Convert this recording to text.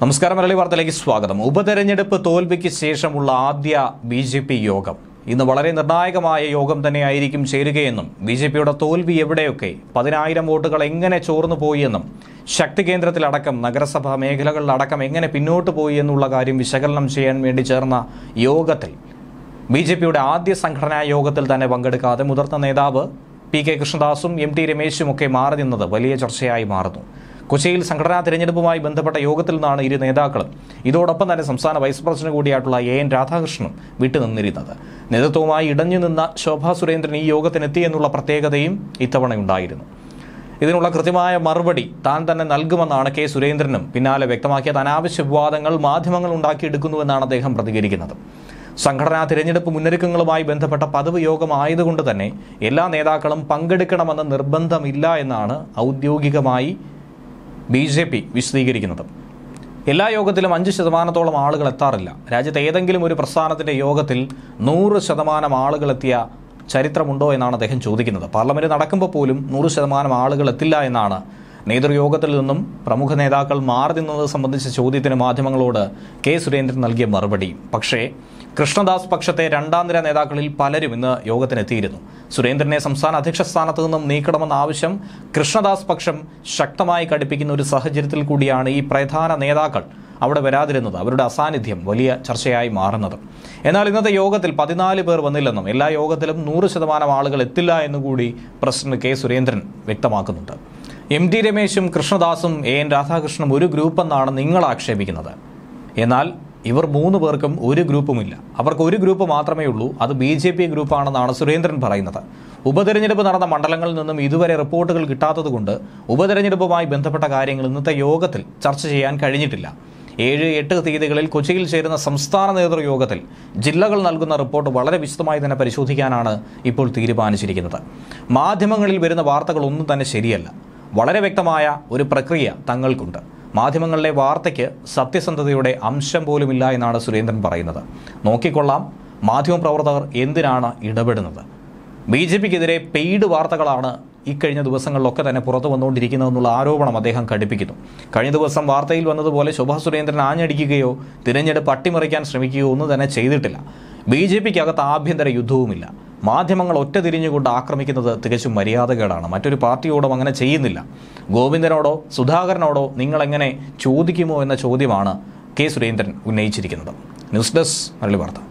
നമസ്കാരം മലയാളി വാർത്തയിലേക്ക് സ്വാഗതം ഉപതെരഞ്ഞെടുപ്പ് തോൽവിക്ക് ശേഷമുള്ള ആദ്യ ബി ജെ പി യോഗം ഇന്ന് വളരെ നിർണായകമായ യോഗം തന്നെയായിരിക്കും ചേരുകയെന്നും ബി ജെ പിയുടെ തോൽവി എവിടെയൊക്കെ പതിനായിരം വോട്ടുകൾ എങ്ങനെ ചോർന്നു പോയിയെന്നും ശക്തി കേന്ദ്രത്തിലടക്കം നഗരസഭാ മേഖലകളിലടക്കം എങ്ങനെ പിന്നോട്ട് പോയി എന്നുള്ള കാര്യം വിശകലനം ചെയ്യാൻ വേണ്ടി ചേർന്ന യോഗത്തിൽ ബി ജെ പിയുടെ ആദ്യ സംഘടനാ യോഗത്തിൽ തന്നെ പങ്കെടുക്കാതെ മുതിർന്ന നേതാവ് പി കെ കൃഷ്ണദാസും എം ടി രമേശും ഒക്കെ മാറി നിന്നത് വലിയ ചർച്ചയായി മാറുന്നു കൊച്ചിയിൽ സംഘടനാ തിരഞ്ഞെടുപ്പുമായി ബന്ധപ്പെട്ട യോഗത്തിൽ നിന്നാണ് ഇരു നേതാക്കളും ഇതോടൊപ്പം തന്നെ സംസ്ഥാന വൈസ് പ്രസിഡന്റ് കൂടിയായിട്ടുള്ള എ എൻ രാധാകൃഷ്ണനും വിട്ടുനിന്നിരുന്നത് നേതൃത്വവുമായി ഇടഞ്ഞു നിന്ന ശോഭാ സുരേന്ദ്രൻ ഈ യോഗത്തിനെത്തി എന്നുള്ള പ്രത്യേകതയും ഇത്തവണയുണ്ടായിരുന്നു ഇതിനുള്ള കൃത്യമായ മറുപടി താൻ തന്നെ നൽകുമെന്നാണ് കെ സുരേന്ദ്രനും പിന്നാലെ വ്യക്തമാക്കിയത് അനാവശ്യ വിവാദങ്ങൾ മാധ്യമങ്ങൾ ഉണ്ടാക്കിയെടുക്കുന്നുവെന്നാണ് അദ്ദേഹം പ്രതികരിക്കുന്നത് സംഘടനാ തിരഞ്ഞെടുപ്പ് മുന്നൊരുക്കങ്ങളുമായി ബന്ധപ്പെട്ട പതിവ് യോഗം ആയതുകൊണ്ട് തന്നെ എല്ലാ നേതാക്കളും പങ്കെടുക്കണമെന്ന് നിർബന്ധമില്ല എന്നാണ് ഔദ്യോഗികമായി ബി ജെ പി വിശദീകരിക്കുന്നത് എല്ലാ യോഗത്തിലും അഞ്ച് ശതമാനത്തോളം ആളുകൾ എത്താറില്ല രാജ്യത്തെ ഏതെങ്കിലും ഒരു പ്രസ്ഥാനത്തിൻ്റെ യോഗത്തിൽ നൂറ് ശതമാനം ആളുകൾ എത്തിയ ചരിത്രമുണ്ടോ എന്നാണ് അദ്ദേഹം ചോദിക്കുന്നത് പാർലമെൻറ്റ് നടക്കുമ്പോൾ പോലും നൂറ് ശതമാനം ആളുകൾ എത്തില്ല എന്നാണ് നേതൃയോഗത്തിൽ നിന്നും പ്രമുഖ നേതാക്കൾ മാറി നിന്നത് സംബന്ധിച്ച ചോദ്യത്തിന് മാധ്യമങ്ങളോട് കെ സുരേന്ദ്രൻ നൽകിയ മറുപടി പക്ഷേ കൃഷ്ണദാസ് പക്ഷത്തെ രണ്ടാം നിര നേതാക്കളിൽ പലരും ഇന്ന് യോഗത്തിനെത്തിയിരുന്നു സുരേന്ദ്രനെ സംസ്ഥാന അധ്യക്ഷ സ്ഥാനത്ത് നിന്നും നീക്കണമെന്ന ആവശ്യം കൃഷ്ണദാസ് പക്ഷം ശക്തമായി കടുപ്പിക്കുന്ന ഒരു സാഹചര്യത്തിൽ കൂടിയാണ് ഈ പ്രധാന നേതാക്കൾ അവിടെ വരാതിരുന്നത് അവരുടെ അസാന്നിധ്യം വലിയ ചർച്ചയായി മാറുന്നത് എന്നാൽ ഇന്നത്തെ യോഗത്തിൽ പതിനാല് പേർ വന്നില്ലെന്നും എല്ലാ യോഗത്തിലും നൂറ് ശതമാനം ആളുകൾ എത്തില്ല എന്നുകൂടി പ്രസിഡന്റ് കെ സുരേന്ദ്രൻ വ്യക്തമാക്കുന്നുണ്ട് എം ടി രമേശും കൃഷ്ണദാസും എ എൻ രാധാകൃഷ്ണനും ഒരു ഗ്രൂപ്പെന്നാണ് നിങ്ങൾ ആക്ഷേപിക്കുന്നത് എന്നാൽ ഇവർ മൂന്ന് പേർക്കും ഒരു ഗ്രൂപ്പുമില്ല അവർക്ക് ഒരു ഗ്രൂപ്പ് മാത്രമേ ഉള്ളൂ അത് ബി ജെ പി ഗ്രൂപ്പാണെന്നാണ് സുരേന്ദ്രൻ പറയുന്നത് ഉപതെരഞ്ഞെടുപ്പ് നടന്ന മണ്ഡലങ്ങളിൽ നിന്നും ഇതുവരെ റിപ്പോർട്ടുകൾ കിട്ടാത്തതുകൊണ്ട് ഉപതെരഞ്ഞെടുപ്പുമായി ബന്ധപ്പെട്ട കാര്യങ്ങൾ ഇന്നത്തെ യോഗത്തിൽ ചർച്ച ചെയ്യാൻ കഴിഞ്ഞിട്ടില്ല ഏഴ് എട്ട് തീയതികളിൽ കൊച്ചിയിൽ ചേരുന്ന സംസ്ഥാന നേതൃയോഗത്തിൽ ജില്ലകൾ നൽകുന്ന റിപ്പോർട്ട് വളരെ വിശദമായി തന്നെ പരിശോധിക്കാനാണ് ഇപ്പോൾ തീരുമാനിച്ചിരിക്കുന്നത് മാധ്യമങ്ങളിൽ വരുന്ന വാർത്തകളൊന്നും തന്നെ ശരിയല്ല വളരെ വ്യക്തമായ ഒരു പ്രക്രിയ തങ്ങൾക്കുണ്ട് മാധ്യമങ്ങളിലെ വാർത്തയ്ക്ക് സത്യസന്ധതയുടെ അംശം പോലുമില്ല എന്നാണ് സുരേന്ദ്രൻ പറയുന്നത് നോക്കിക്കൊള്ളാം മാധ്യമപ്രവർത്തകർ എന്തിനാണ് ഇടപെടുന്നത് ബി ജെ പിക്കെതിരെ പെയ്ഡ് വാർത്തകളാണ് ഇക്കഴിഞ്ഞ ദിവസങ്ങളിലൊക്കെ തന്നെ പുറത്തു വന്നുകൊണ്ടിരിക്കുന്നതെന്നുള്ള ആരോപണം അദ്ദേഹം ഘടിപ്പിക്കുന്നു കഴിഞ്ഞ ദിവസം വാർത്തയിൽ വന്നതുപോലെ ശോഭാ സുരേന്ദ്രൻ ആഞ്ഞടിക്കുകയോ തിരഞ്ഞെടുപ്പ് അട്ടിമറിക്കാൻ ശ്രമിക്കുകയോ ഒന്നും തന്നെ ചെയ്തിട്ടില്ല ബി ജെ പിക്കകത്ത് ആഭ്യന്തര യുദ്ധവുമില്ല മാധ്യമങ്ങൾ ഒറ്റ തിരിഞ്ഞുകൊണ്ട് ആക്രമിക്കുന്നത് തികച്ചും മര്യാദകേടാണ് മറ്റൊരു പാർട്ടിയോടും അങ്ങനെ ചെയ്യുന്നില്ല ഗോവിന്ദനോടോ സുധാകരനോടോ നിങ്ങളെങ്ങനെ ചോദിക്കുമോ എന്ന ചോദ്യമാണ് കെ സുരേന്ദ്രൻ ഉന്നയിച്ചിരിക്കുന്നത് ന്യൂസ് ഡെസ്ക് മരളി വാർത്ത